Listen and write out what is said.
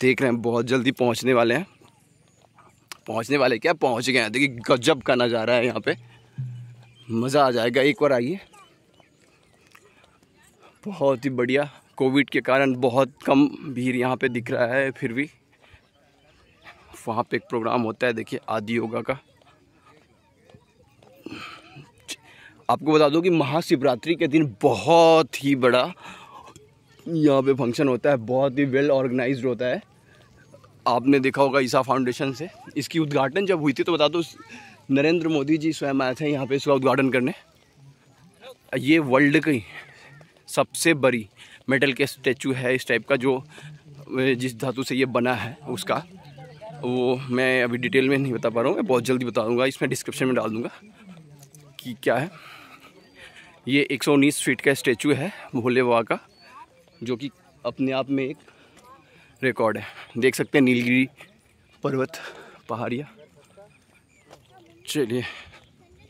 देख रहे हैं बहुत जल्दी पहुँचने वाले हैं पहुँचने वाले क्या पहुँच गए हैं देखिए गजब का नज़ारा है यहाँ पे मज़ा आ जाएगा एक बार आइए बहुत ही बढ़िया कोविड के कारण बहुत कम भीड़ यहाँ पे दिख रहा है फिर भी वहाँ पे एक प्रोग्राम होता है देखिए आदि योगा का आपको बता दूँ कि महाशिवरात्रि के दिन बहुत ही बड़ा यहाँ पे फंक्शन होता है बहुत ही वेल ऑर्गेनाइज होता है आपने देखा होगा ईसा फाउंडेशन से इसकी उद्घाटन जब हुई थी तो बता दो नरेंद्र मोदी जी स्वयं आए थे यहाँ पे इसका उद्घाटन करने ये वर्ल्ड की सबसे बड़ी मेटल के स्टैचू है इस टाइप का जो जिस धातु से ये बना है उसका वो मैं अभी डिटेल में नहीं बता पा रहा हूँ मैं बहुत जल्दी बता दूँगा इसमें डिस्क्रिप्शन में डाल दूँगा कि क्या है ये 119 फीट का स्टैचू है भोले बाबा का जो कि अपने आप में एक रिकॉर्ड है देख सकते हैं नीलगिरी पर्वत पहाड़िया चलिए